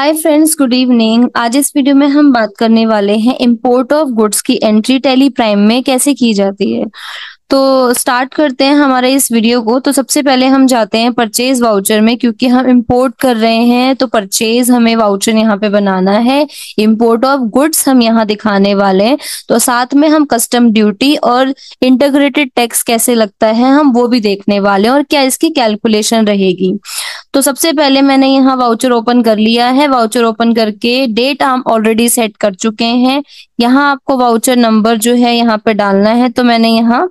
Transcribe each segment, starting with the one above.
hi friends good evening आज इस video में हम बात करने वाले हैं इंपोर्ट ऑफ गुड्स की एंट्री टेली प्राइम में कैसे की जाती है तो स्टार्ट करते हैं हमारे इस वीडियो को तो सबसे पहले हम जाते हैं परचेज वाउचर में क्योंकि हम इंपोर्ट कर रहे हैं तो परचेज हमें वाउचर यहाँ पे बनाना है इंपोर्ट ऑफ गुड्स हम यहाँ दिखाने वाले हैं तो साथ में हम कस्टम ड्यूटी और इंटरग्रेटेड टैक्स कैसे लगता है हम वो भी देखने वाले हैं और क्या इसकी कैलकुलेशन रहेगी तो सबसे पहले मैंने यहाँ वाउचर ओपन कर लिया है वाउचर ओपन करके डेट हम ऑलरेडी सेट कर चुके हैं यहाँ आपको वाउचर नंबर जो है यहाँ पे डालना है तो मैंने यहाँ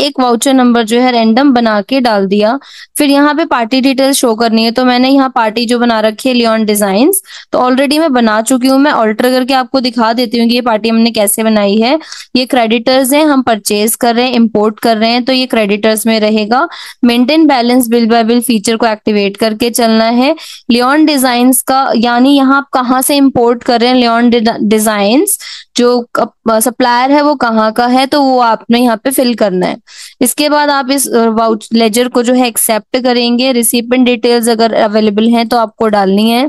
एक वाउचर नंबर जो है रैंडम बना के डाल दिया फिर यहाँ पे पार्टी डिटेल शो करनी है तो मैंने यहाँ पार्टी जो बना रखी है लियॉन डिजाइन तो ऑलरेडी मैं बना चुकी हूँ मैं ऑल्टर करके आपको दिखा देती हूँ कि ये पार्टी हमने कैसे बनाई है ये क्रेडिटर्स है हम परचेज कर रहे हैं इम्पोर्ट कर रहे हैं तो ये क्रेडिटर्स में रहेगा maintain balance bill by bill feature को एक्टिवेट करके चलना है लियॉन डिजाइन का यानी यहाँ आप कहाँ से इम्पोर्ट कर रहे हैं लियॉन डिजाइन्स जो सप्लायर है वो कहाँ का है तो वो आपने यहाँ पे फिल करना है इसके बाद आप इस वाउच लेजर को जो है एक्सेप्ट करेंगे रिसिपेंट डिटेल्स अगर अवेलेबल हैं तो आपको डालनी है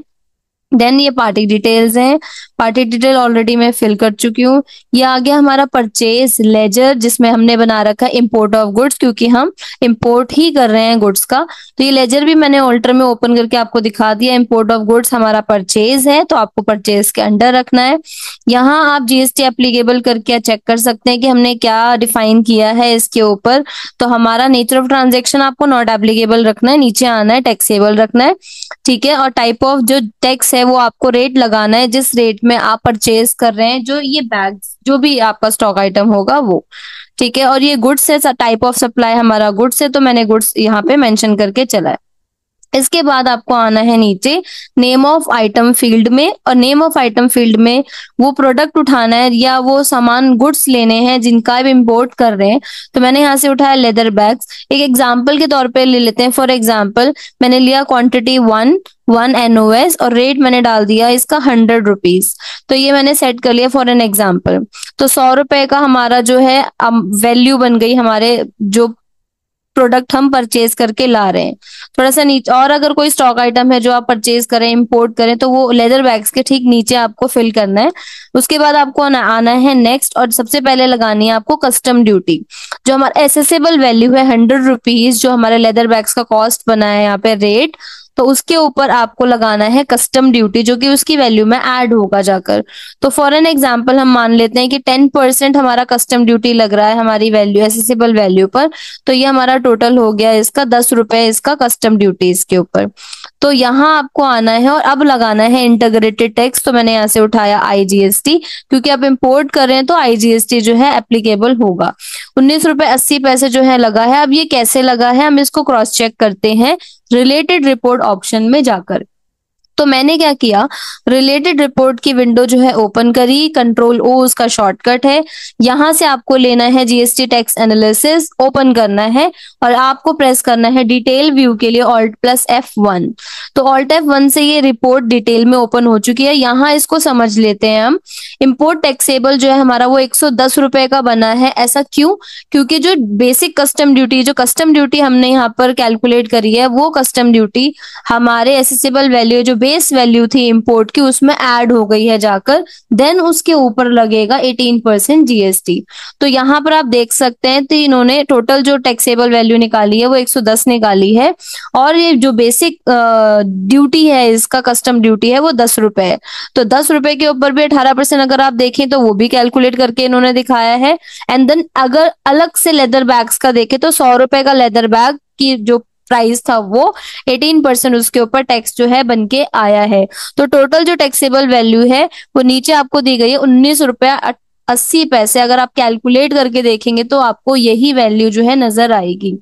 देन ये पार्टी डिटेल्स हैं पार्टी डिटेल ऑलरेडी मैं फिल कर चुकी हूँ ये आ गया हमारा परचेज लेजर जिसमें हमने बना रखा है इम्पोर्ट ऑफ गुड्स क्योंकि हम इम्पोर्ट ही कर रहे हैं गुड्स का तो ये लेजर भी मैंने ऑल्टर में ओपन करके आपको दिखा दिया इम्पोर्ट ऑफ गुड्स हमारा परचेज है तो आपको परचेज के अंडर रखना है यहाँ आप जीएसटी एप्लीकेबल करके चेक कर सकते हैं कि हमने क्या डिफाइन किया है इसके ऊपर तो हमारा नेचर ऑफ ट्रांजेक्शन आपको नॉट एप्लीकेबल रखना है नीचे आना है टैक्सेबल रखना है ठीक है और टाइप ऑफ जो टैक्स है है वो आपको रेट लगाना है जिस रेट में आप परचेज कर रहे हैं जो ये बैग जो भी आपका स्टॉक आइटम होगा वो ठीक है और ये गुड्स है टाइप ऑफ सप्लाई हमारा गुड्स है तो मैंने गुड्स यहाँ पे मेंशन करके चला है इसके बाद आपको आना है नीचे नेम ऑफ आइटम फील्ड में और नेम ऑफ आइटम फील्ड में वो प्रोडक्ट उठाना है या वो सामान गुड्स लेने हैं जिनका आप इम्पोर्ट कर रहे हैं तो मैंने यहाँ से उठाया लेदर बैग्स एक एग्जाम्पल के तौर पे ले लेते हैं फॉर एग्जाम्पल मैंने लिया क्वांटिटी वन वन एनओएस और रेट मैंने डाल दिया इसका हंड्रेड रुपीज तो ये मैंने सेट कर लिया फॉर एन एग्जाम्पल तो सौ रुपए का हमारा जो है वैल्यू um, बन गई हमारे जो प्रोडक्ट हम परचेज करके ला रहे हैं थोड़ा सा नीचे और अगर कोई स्टॉक आइटम है जो आप परचेज करें इम्पोर्ट करें तो वो लेदर बैग्स के ठीक नीचे आपको फिल करना है उसके बाद आपको आना है नेक्स्ट और सबसे पहले लगानी है आपको कस्टम ड्यूटी जो हमारा एसेसेबल वैल्यू है हंड्रेड रुपीज जो हमारे लेदर बैग्स का कॉस्ट बना है यहाँ पे रेट तो उसके ऊपर आपको लगाना है कस्टम ड्यूटी जो कि उसकी वैल्यू में ऐड होगा जाकर तो फॉर एन एग्जाम्पल हम मान लेते हैं कि टेन परसेंट हमारा कस्टम ड्यूटी लग रहा है हमारी वैल्यू एसेसिबल वैल्यू पर तो ये हमारा टोटल हो गया इसका दस रुपए इसका कस्टम ड्यूटी इसके ऊपर तो यहाँ आपको आना है और अब लगाना है इंटरग्रेटेड टैक्स तो मैंने यहाँ से उठाया आईजीएसटी क्योंकि आप इम्पोर्ट कर रहे हैं तो आईजीएसटी जो है एप्लीकेबल होगा उन्नीस रुपए अस्सी पैसे जो है लगा है अब ये कैसे लगा है हम इसको क्रॉस चेक करते हैं रिलेटेड रिपोर्ट ऑप्शन में जाकर तो मैंने क्या किया रिलेटेड रिपोर्ट की विंडो जो है ओपन करी कंट्रोल ओ उसका शॉर्टकट है यहां से आपको लेना है जीएसटी टैक्स एनालिसिस ओपन करना है और आपको प्रेस करना है डिटेल व्यू के लिए ऑल्ट प्लस एफ वन तो ऑल्ट एफ वन से ये रिपोर्ट डिटेल में ओपन हो चुकी है यहां इसको समझ लेते हैं हम इम्पोर्ट टैक्सेबल जो है हमारा वो एक सौ का बना है ऐसा क्यों क्योंकि जो बेसिक कस्टम ड्यूटी जो कस्टम ड्यूटी हमने यहाँ पर कैलकुलेट करी है वो कस्टम ड्यूटी हमारे एसेसिबल वैल्यू जो बेस वैल्यू थी इम्पोर्ट की उसमें ऐड हो गई है जाकर देन उसके ऊपर लगेगा 18 परसेंट जीएसटी तो यहाँ पर आप देख सकते हैं तो इन्होंने टोटल जो टैक्सेबल वैल्यू निकाली है वो 110 निकाली है और ये जो बेसिक ड्यूटी है इसका कस्टम ड्यूटी है वो दस रुपए है तो दस रुपए के ऊपर भी अठारह परसेंट अगर आप देखें तो वो भी कैलकुलेट करके इन्होंने दिखाया है एंड देन अगर अलग से लेदर बैग्स का देखें तो सौ रुपए का लेदर बैग की जो प्राइस था वो 18 परसेंट उसके ऊपर टैक्स जो है बन के आया है तो टोटल जो टैक्सेबल वैल्यू है वो नीचे आपको दी गई है उन्नीस रुपया अस्सी पैसे अगर आप कैलकुलेट करके देखेंगे तो आपको यही वैल्यू जो है नजर आएगी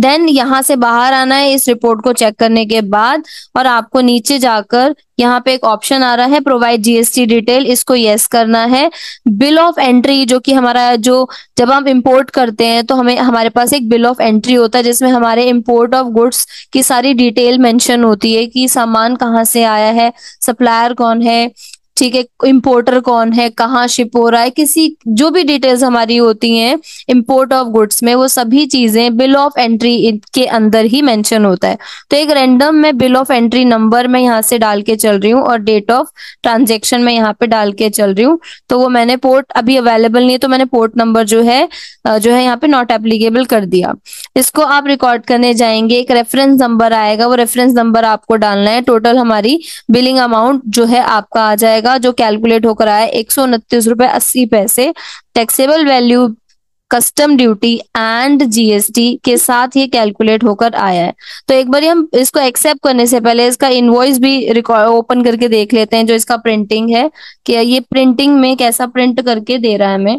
देन यहाँ से बाहर आना है इस रिपोर्ट को चेक करने के बाद और आपको नीचे जाकर यहाँ पे एक ऑप्शन आ रहा है प्रोवाइड जीएसटी डिटेल इसको यस करना है बिल ऑफ एंट्री जो कि हमारा जो जब हम इंपोर्ट करते हैं तो हमें हमारे पास एक बिल ऑफ एंट्री होता है जिसमें हमारे इंपोर्ट ऑफ गुड्स की सारी डिटेल मेंशन होती है कि सामान कहाँ से आया है सप्लायर कौन है ठीक है इम्पोर्टर कौन है कहाँ शिप हो रहा है किसी जो भी डिटेल्स हमारी होती हैं इम्पोर्ट ऑफ गुड्स में वो सभी चीजें बिल ऑफ एंट्री के अंदर ही मेंशन होता है तो एक रैंडम में बिल ऑफ एंट्री नंबर मैं यहाँ से डाल के चल रही हूँ और डेट ऑफ ट्रांजेक्शन में यहाँ पे डाल के चल रही हूँ तो वो मैंने पोर्ट अभी अवेलेबल नहीं है तो मैंने पोर्ट नंबर जो है जो है यहाँ पे नॉट एप्लीकेबल कर दिया इसको आप रिकॉर्ड करने जाएंगे एक रेफरेंस नंबर आएगा वो रेफरेंस नंबर आपको डालना है टोटल हमारी बिलिंग अमाउंट जो है आपका आ जाएगा जाएगा जो कैलकुलेट होकर आया एक सौ उनतीस रुपए अस्सी पैसे taxable value custom duty and GST के साथ ये कैलकुलेट होकर आया है तो एक बार हम इसको एक्सेप्ट करने से पहले इसका इनवॉइस भी ओपन करके देख लेते हैं जो इसका प्रिंटिंग है कि ये प्रिंटिंग में कैसा प्रिंट करके दे रहा है हमें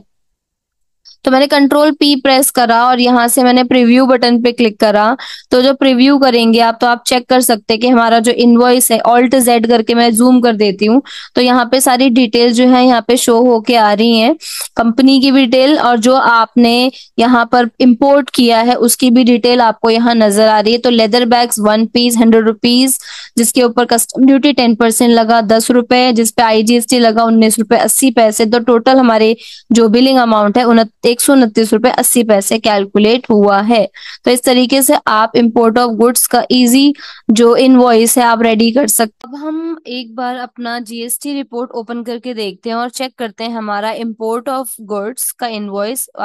तो मैंने कंट्रोल पी प्रेस करा और यहाँ से मैंने प्रीव्यू बटन पे क्लिक करा तो जो प्रीव्यू करेंगे आप तो आप चेक कर सकते हैं कि हमारा जो इनवॉइस है ऑल्ट जेड करके मैं जूम कर देती हूँ तो यहाँ पे सारी डिटेल जो है यहाँ पे शो होके आ रही है कंपनी की डिटेल और जो आपने यहाँ पर इम्पोर्ट किया है उसकी भी डिटेल आपको यहाँ नजर आ रही है तो leather bags one piece hundred rupees जिसके ऊपर कस्टम ड्यूटी टेन परसेंट लगा दस रुपए जिसपे आईजीएसटी लगा उन्नीस रुपए अस्सी पैसे तो टोटल हमारे जो बिलिंग अमाउंट है उनतीस एक सौ उनतीस रुपए अस्सी पैसे कैलकुलेट हुआ है तो इस तरीके से आप इम्पोर्ट ऑफ गुड्स का इजी जो इन है आप रेडी कर सकते अब हम एक बार अपना जीएसटी रिपोर्ट ओपन करके देखते हैं और चेक करते हैं हमारा इम्पोर्ट ऑफ गुड्स का इन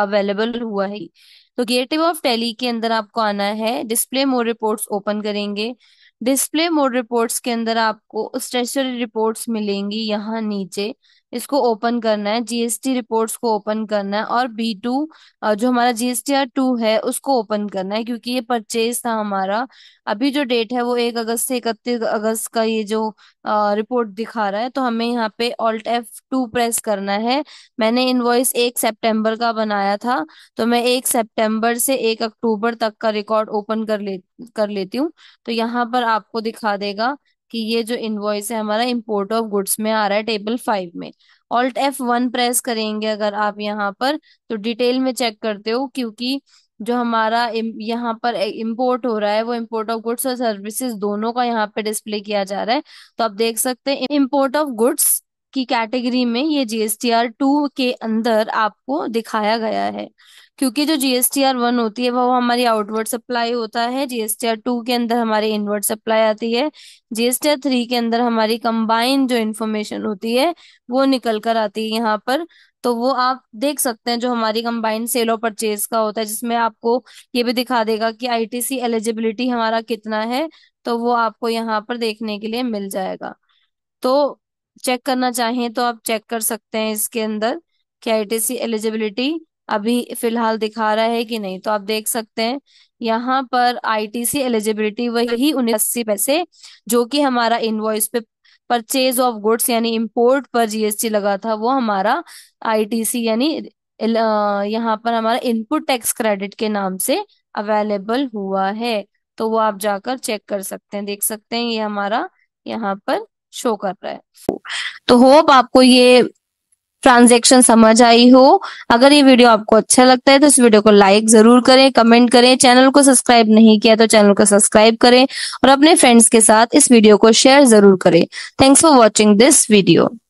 अवेलेबल हुआ है तो गेटिव ऑफ टेली के अंदर आपको आना है डिस्प्ले मोर रिपोर्ट ओपन करेंगे डिस्प्ले मोड रिपोर्ट्स के अंदर आपको स्टेशनरी रिपोर्ट्स मिलेंगी यहाँ नीचे इसको ओपन करना है जीएसटी रिपोर्ट्स को ओपन करना है और बी टू जो हमारा जीएसटी आर टू है उसको ओपन करना है क्योंकि ये परचेज था हमारा अभी जो डेट है वो एक अगस्त से इकतीस अगस्त का ये जो रिपोर्ट दिखा रहा है तो हमें यहाँ पे ऑल्ट एफ टू प्रेस करना है मैंने इनवॉइस एक सेप्टेम्बर का बनाया था तो मैं एक सेप्टेम्बर से एक अक्टूबर तक का रिकॉर्ड ओपन कर ले कर लेती हूँ तो यहाँ पर आपको दिखा देगा कि ये जो इन्वॉइस है हमारा इम्पोर्ट ऑफ गुड्स में आ रहा है टेबल फाइव में ऑल्ट एफ वन प्रेस करेंगे अगर आप यहाँ पर तो डिटेल में चेक करते हो क्योंकि जो हमारा यहाँ पर इम्पोर्ट हो रहा है वो इम्पोर्ट ऑफ गुड्स और सर्विसेज दोनों का यहाँ पे डिस्प्ले किया जा रहा है तो आप देख सकते हैं इम्पोर्ट ऑफ गुड्स की कैटेगरी में ये जीएसटीआर टू के अंदर आपको दिखाया गया है क्योंकि जो जीएसटीआर वन होती है वो हमारी आउटवर्ड सप्लाई होता है जीएसटीआर टू के अंदर हमारी इनवर्ड सप्लाई आती है जीएसटीआर थ्री के अंदर हमारी कंबाइंड जो इन्फॉर्मेशन होती है वो निकल कर आती है यहाँ पर तो वो आप देख सकते हैं जो हमारी कंबाइंड सेल और परचेज का होता है जिसमें आपको ये भी दिखा देगा कि आईटीसी एलिजिबिलिटी हमारा कितना है तो वो आपको यहाँ पर देखने के लिए मिल जाएगा तो चेक करना चाहें तो आप चेक कर सकते हैं इसके अंदर कि आईटीसी एलिजिबिलिटी अभी फिलहाल दिखा रहा है कि नहीं तो आप देख सकते हैं यहाँ पर आईटीसी एलिजिबिलिटी वही उन्नीस अस्सी पैसे जो कि हमारा इनवॉइस पे परचेज ऑफ गुड्स यानी इंपोर्ट पर जीएसटी लगा था वो हमारा आईटीसी यानी यहाँ पर हमारा इनपुट टैक्स क्रेडिट के नाम से अवेलेबल हुआ है तो वो आप जाकर चेक कर सकते हैं देख सकते हैं ये हमारा यहाँ पर शो कर रहा है तो होप आपको ये ट्रांजेक्शन समझ आई हो अगर ये वीडियो आपको अच्छा लगता है तो इस वीडियो को लाइक जरूर करें कमेंट करें चैनल को सब्सक्राइब नहीं किया तो चैनल को सब्सक्राइब करें और अपने फ्रेंड्स के साथ इस वीडियो को शेयर जरूर करें thanks for watching this video